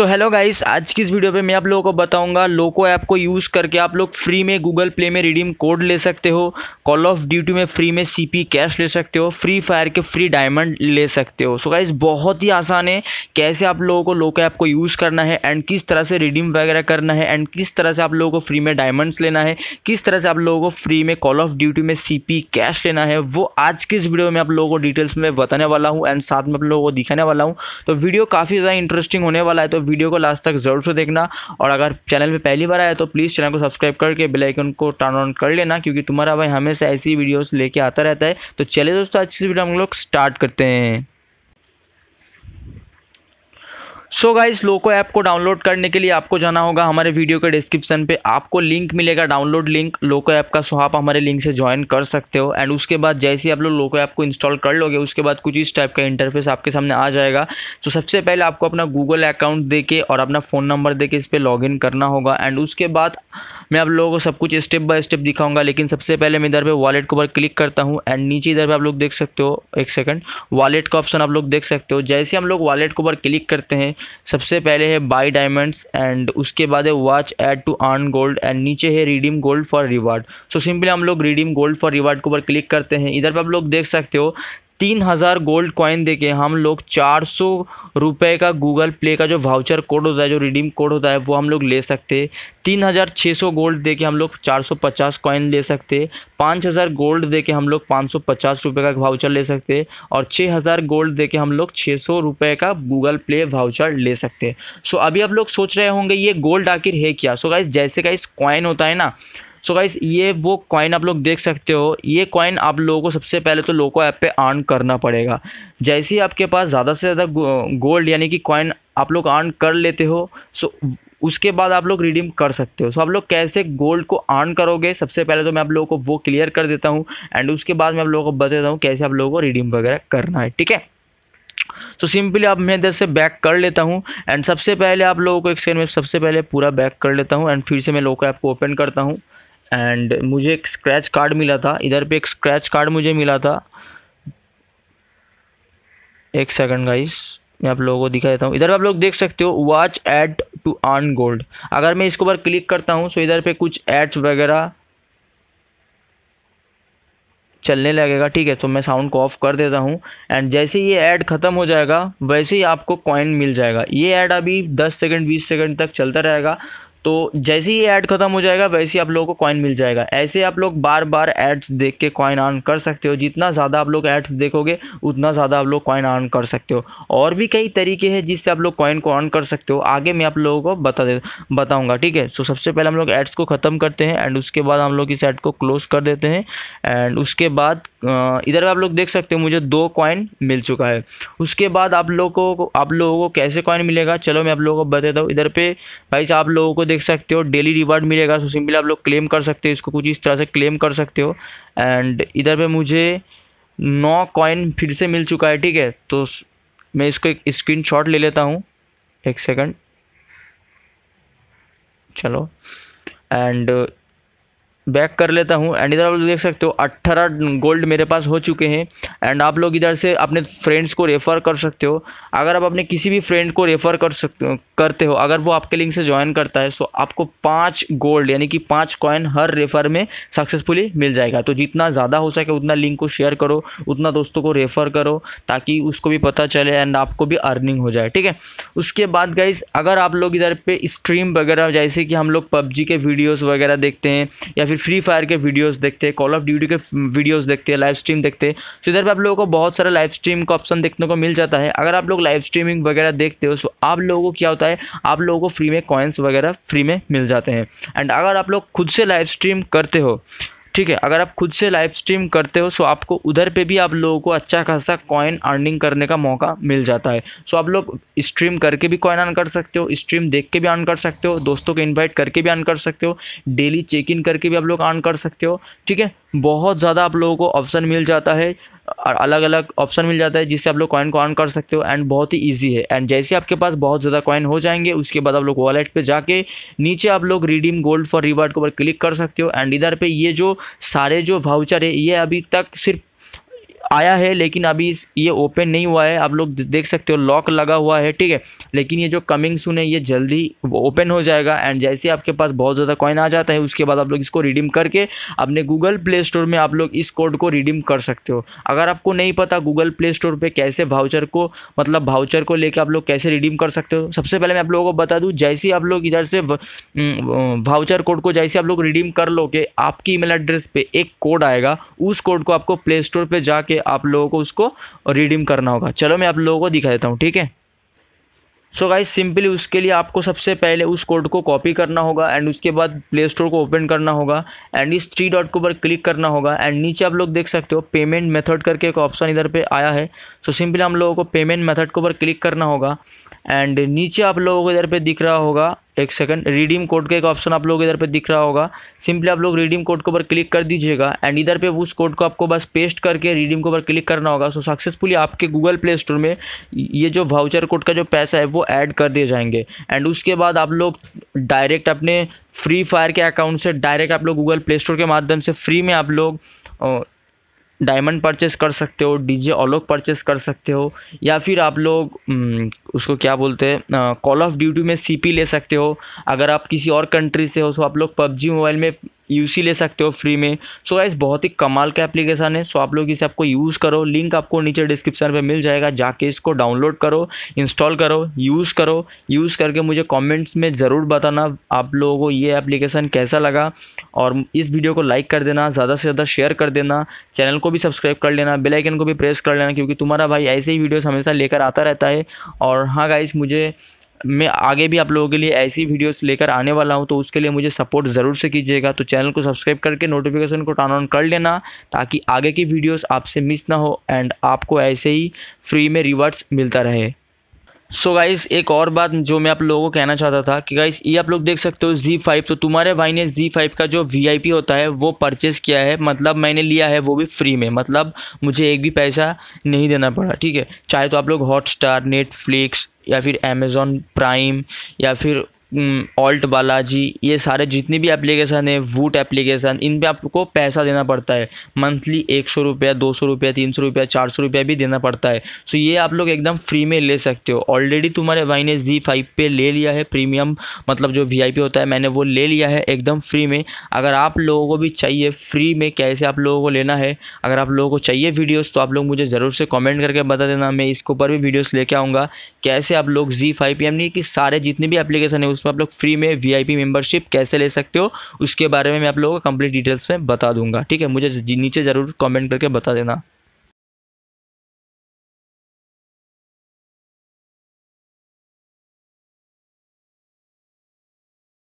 so hello guys आज की इस वीडियो पे मैं आप लोगों को बताऊंगा लोको ऐप को यूज़ करके आप लोग फ्री में गूगल प्ले में रिडीम कोड ले सकते हो कॉल ऑफ ड्यूटी में फ्री में सीपी कैश ले सकते हो फ्री फायर के फ्री डायमंड ले सकते हो सो so गाइस बहुत ही आसान है कैसे आप लोगों को लोको ऐप को यूज़ करना है एंड किस तरह से रिडीम वगैरह करना है एंड किस तरह से आप लोगों को फ्री में डायमंड्स लेना है किस तरह से आप लोगों को फ्री में कॉल ऑफ ड्यूटी में सी कैश लेना है वो आज की इस वीडियो में आप लोगों को डिटेल्स में बताने वाला हूँ एंड साथ में आप लोगों को दिखाने वाला हूँ तो वीडियो काफ़ी ज़्यादा इंटरेस्टिंग होने वाला है तो वीडियो को लास्ट तक ज़रूर से देखना और अगर चैनल पर पहली बार आया तो प्लीज़ चैनल को सब्सक्राइब करके बेलाइकन को टर्न ऑन कर लेना क्योंकि तुम्हारा भाई हमेशा ऐसी वीडियोज़ लेके आता रहता है तो चलिए दोस्तों अच्छी वीडियो हम लोग स्टार्ट करते हैं सो गाइस लोको ऐप को डाउनलोड करने के लिए आपको जाना होगा हमारे वीडियो के डिस्क्रिप्शन पे आपको लिंक मिलेगा डाउनलोड लिंक लोको ऐप का सो आप हमारे लिंक से ज्वाइन कर सकते हो एंड उसके बाद जैसे ही आप लोग लोको ऐप को इंस्टॉल कर लोगे उसके बाद कुछ इस टाइप का इंटरफेस आपके सामने आ जाएगा तो सबसे पहले आपको अपना गूगल अकाउंट दे के और अपना फ़ोन नंबर दे के इस पर लॉग करना होगा एंड उसके बाद मैं आप लोगों को सब कुछ स्टेप बाय स्टेप दिखाऊंगा लेकिन सबसे पहले मैं इधर पर वॉलेट के ऊपर क्लिक करता हूँ एंड नीचे इधर पर आप लोग देख सकते हो एक सेकेंड वॉलेट का ऑप्शन आप लोग देख सकते हो जैसे हम लोग वॉलेट के ऊपर क्लिक करते हैं सबसे पहले है बाई डायमंड्स एंड उसके बाद है watch ad to earn gold and नीचे है redeem gold for reward so simply हम लोग रिडीम गोल्ड फॉर रिवार्ड के ऊपर क्लिक करते हैं इधर पर आप लोग देख सकते हो तीन हज़ार गोल्ड कॉइन दे के हम लोग चार सौ रुपये का गूगल प्ले का जो वाउचर कोड होता है जो रिडीम कोड होता है वो हम लोग ले सकते तीन हज़ार छः सौ गोल्ड दे के हम लोग चार सौ पचास कॉइन ले सकते पाँच हज़ार गोल्ड दे के हम लोग पाँच सौ पचास रुपये का वाउचर ले सकते और छः हज़ार गोल्ड दे के हम लोग छः सौ रुपये का गूगल प्ले वाउचर ले सकते सो अभी आप लोग सोच रहे होंगे ये गोल्ड आखिर है क्या सो गाइज जैसे इस कॉइन होता है ना सो गाइस ये वो कॉइन आप लोग देख सकते हो ये कॉइन आप लोगों को सबसे पहले तो लोको ऐप पे अर्न करना पड़ेगा जैसे ही आपके पास ज़्यादा से ज़्यादा गोल्ड यानी कि कॉइन आप लोग अर्न कर लेते हो सो उसके बाद आप लोग रिडीम कर सकते हो सो so, आप लोग कैसे गोल्ड को अर्न करोगे सबसे पहले तो मैं आप लोगों को वो क्लियर कर देता हूँ एंड उसके बाद मैं आप लोगों को बता देता हूँ कैसे आप लोगों को रिडीम वगैरह करना है ठीक है तो सिंपली आप मैं इधर से बैक कर लेता हूँ एंड सबसे पहले आप लोगों को एक सेकेंड में सबसे पहले पूरा बैक कर लेता हूँ एंड फिर से मैं लोगों को ऐप को ओपन करता हूँ एंड मुझे एक स्क्रैच कार्ड मिला था इधर पे एक स्क्रैच कार्ड मुझे मिला था एक सेकंड गाइस मैं आप लोगों को दिखा देता हूँ इधर आप लोग देख सकते हो watch ad to earn gold अगर मैं इसके ऊपर क्लिक करता हूँ सो तो इधर पे कुछ एड्स वगैरह चलने लगेगा ठीक है तो मैं साउंड को ऑफ कर देता हूँ एंड जैसे ये ऐड ख़त्म हो जाएगा वैसे ही आपको कॉइन मिल जाएगा ये ऐड अभी 10 सेकंड 20 सेकंड तक चलता रहेगा तो जैसे ही ऐड ख़त्म हो जाएगा वैसे ही आप लोगों को कॉइन मिल जाएगा ऐसे आप लोग बार बार एड्स देख के कॉइन अर्न कर सकते हो जितना ज़्यादा आप लोग एड्स देखोगे उतना ज़्यादा आप लोग कॉइन अर्न कर सकते हो और भी कई तरीके हैं जिससे आप लोग कॉइन को अर्न कर सकते हो आगे मैं आप लोगों को बता दे बताऊँगा ठीक है सो सबसे पहले हम लोग एड्स को ख़त्म करते हैं एंड उसके बाद हम लोग इस ऐड को क्लोज कर देते हैं एंड उसके बाद इधर आप लोग देख सकते हो मुझे दो कॉइन मिल चुका है उसके बाद आप लोगों को आप लोगों को कैसे कॉइन मिलेगा चलो मैं आप लोगों को बता देता हूँ इधर पे भाई साहब आप लोगों को देख सकते हो डेली रिवार्ड मिलेगा सो सिंपली आप लोग क्लेम कर सकते हो इसको कुछ इस तरह से क्लेम कर सकते हो एंड इधर पे मुझे नौ कॉइन फिर से मिल चुका है ठीक है तो मैं इसको एक स्क्रीन शॉट ले लेता हूँ एक सेकंड चलो एंड बैक कर लेता हूँ एंड इधर आप लोग देख सकते हो अट्ठारह गोल्ड मेरे पास हो चुके हैं एंड आप लोग इधर से अपने फ्रेंड्स को रेफ़र कर सकते हो अगर आप अपने किसी भी फ्रेंड को रेफ़र कर सकते करते हो अगर वो आपके लिंक से ज्वाइन करता है सो तो आपको पाँच गोल्ड यानी कि पाँच कॉइन हर रेफ़र में सक्सेसफुली मिल जाएगा तो जितना ज़्यादा हो सके उतना लिंक को शेयर करो उतना दोस्तों को रेफ़र करो ताकि उसको भी पता चले एंड आपको भी अर्निंग हो जाए ठीक है उसके बाद गाइज अगर आप लोग इधर पर स्ट्रीम वगैरह जैसे कि हम लोग पबजी के वीडियोज़ वगैरह देखते हैं या फिर फ्री फायर के वीडियोस देखते हैं कॉल ऑफ ड्यूटी के वीडियोस देखते हैं लाइव स्ट्रीम देखते हैं तो इधर पर आप लोगों को बहुत सारा लाइव स्ट्रीम का ऑप्शन देखने को मिल जाता है अगर आप लोग लाइव स्ट्रीमिंग वगैरह देखते हो तो आप लोगों को क्या होता है आप लोगों को फ्री में कॉइन्स वगैरह फ्री में मिल जाते हैं एंड अगर आप लोग खुद से लाइव स्ट्रीम करते हो ठीक है अगर आप खुद से लाइव स्ट्रीम करते हो सो आपको उधर पे भी आप लोगों को अच्छा खासा कॉइन अर्निंग करने का मौका मिल जाता है सो आप लोग स्ट्रीम करके भी कॉइन अर्न कर सकते हो स्ट्रीम देख के भी अर्न कर सकते हो दोस्तों को इन्वाइट करके भी अर्न कर सकते हो डेली चेक इन करके भी आप लोग अर्न कर सकते हो ठीक है बहुत ज़्यादा आप लोगों को ऑप्शन मिल जाता है और अलग अलग ऑप्शन मिल जाता है जिससे आप लोग कॉइन को ऑन कर सकते हो एंड बहुत ही ईजी है एंड जैसे आपके पास बहुत ज़्यादा कॉइन हो जाएंगे उसके बाद आप लोग वॉलेट पे जाके नीचे आप लोग रिडीम गोल्ड फॉर रिवार्ड के ऊपर क्लिक कर सकते हो एंड इधर पे ये जो सारे जो वाउचर है ये अभी तक सिर्फ आया है लेकिन अभी ये ओपन नहीं हुआ है आप लोग देख सकते हो लॉक लगा हुआ है ठीक है लेकिन ये जो कमिंग सुन है ये जल्दी ओपन हो जाएगा एंड जैसे आपके पास बहुत ज़्यादा कॉइन आ जाता है उसके बाद आप लोग इसको रिडीम करके अपने गूगल प्ले स्टोर में आप लोग इस कोड को रिडीम कर सकते हो अगर आपको नहीं पता गूगल प्ले स्टोर पर कैसे भाउचर को मतलब भाउचर को लेकर आप लोग कैसे रिडीम कर सकते हो सबसे पहले मैं आप लोगों को बता दूँ जैसे आप लोग इधर से भाउचर कोड को जैसे आप लोग रिडीम कर कि आपकी ईमेल एड्रेस पे एक कोड आएगा उस कोड को आपको प्ले स्टोर पर जाके आप लोगों को उसको रिडीम करना होगा चलो मैं आप लोगों को दिखा देता हूँ ठीक है सो गाइज सिंपली उसके लिए आपको सबसे पहले उस कोड को कॉपी करना होगा एंड उसके बाद प्ले स्टोर को ओपन करना होगा एंड इस थ्री डॉट के ऊपर क्लिक करना होगा एंड नीचे आप लोग देख सकते हो पेमेंट मेथड करके एक ऑप्शन इधर पे आया है सो so, सिंपली हम लोगों को पेमेंट मेथड के ऊपर क्लिक करना होगा एंड नीचे आप लोगों को इधर पे दिख रहा होगा एक सेकंड रिडीम कोड का एक ऑप्शन आप लोग इधर पे दिख रहा होगा सिंपली आप लोग रिडीम कोड के ऊपर क्लिक कर दीजिएगा एंड इधर पे उस कोड को आपको बस पेस्ट करके रिडीम के ऊपर क्लिक करना होगा सो सक्सेसफुली आपके गूगल प्ले स्टोर में ये जो वाउचर कोड का जो पैसा है वो ऐड कर दिए जाएंगे एंड उसके बाद आप लोग डायरेक्ट अपने फ्री फायर के अकाउंट से डायरेक्ट आप लोग गूगल प्ले स्टोर के माध्यम से फ्री में आप लोग डायमंड परचेस कर सकते हो डीजे ऑलोक परचेस कर सकते हो या फिर आप लोग उसको क्या बोलते हैं कॉल ऑफ ड्यूटी में सीपी ले सकते हो अगर आप किसी और कंट्री से हो तो आप लोग पबजी मोबाइल में यूसी ले सकते हो फ्री में सो so बहुत ही कमाल का एप्लीकेशन है सो so आप लोग इसे आपको यूज़ करो लिंक आपको नीचे डिस्क्रिप्शन पे मिल जाएगा जाके इसको डाउनलोड करो इंस्टॉल करो यूज़ करो यूज़ करके मुझे कमेंट्स में ज़रूर बताना आप लोगों को ये एप्लीकेशन कैसा लगा और इस वीडियो को लाइक कर देना ज़्यादा से ज़्यादा शेयर कर देना चैनल को भी सब्सक्राइब कर लेना बेलाइकन को भी प्रेस कर लेना क्योंकि तुम्हारा भाई ऐसे ही वीडियोज़ हमेशा लेकर आता रहता है और हाँ गाइज़ मुझे मैं आगे भी आप लोगों के लिए ऐसी वीडियोस लेकर आने वाला हूं तो उसके लिए मुझे सपोर्ट ज़रूर से कीजिएगा तो चैनल को सब्सक्राइब करके नोटिफिकेशन को टर्न ऑन कर लेना ताकि आगे की वीडियोस आपसे मिस ना हो एंड आपको ऐसे ही फ्री में रिवार्ड्स मिलता रहे सो so गाइस एक और बात जो मैं आप लोगों को कहना चाहता था कि गाइस ये आप लोग देख सकते हो Z5 तो तुम्हारे भाई ने Z5 का जो वीआईपी होता है वो परचेस किया है मतलब मैंने लिया है वो भी फ्री में मतलब मुझे एक भी पैसा नहीं देना पड़ा ठीक है चाहे तो आप लोग हॉटस्टार नेटफ्लिक्स या फिर अमेज़ोन प्राइम या फिर ऑल्ट हम्म, बालाजी ये सारे जितनी भी एप्लीकेशन है वूट एप्लीकेशन इन पे आपको पैसा देना पड़ता है मंथली एक सौ रुपया दो सौ रुपया तीन सौ रुपया चार सौ रुपया भी देना पड़ता है सो ये आप लोग एकदम फ्री में ले सकते हो ऑलरेडी तुम्हारे भाई ने जी फाइव पे ले लिया है प्रीमियम मतलब जो वी होता है मैंने वो ले लिया है एकदम फ्री में अगर आप लोगों को भी चाहिए फ्री में कैसे आप लोगों को लेना है अगर आप लोगों को चाहिए वीडियोज़ तो आप लोग मुझे ज़रूर से कॉमेंट करके बता देना मैं इसके ऊपर भी वीडियोज़ लेके आऊँगा कैसे आप लोग जी फाइव यानी कि सारे जितने भी एप्लीकेशन है उस उसमें आप लोग फ्री में वीआईपी मेंबरशिप कैसे ले सकते हो उसके बारे में मैं आप लोगों को कंप्लीट डिटेल्स में बता दूंगा ठीक है मुझे नीचे ज़रूर कमेंट करके बता देना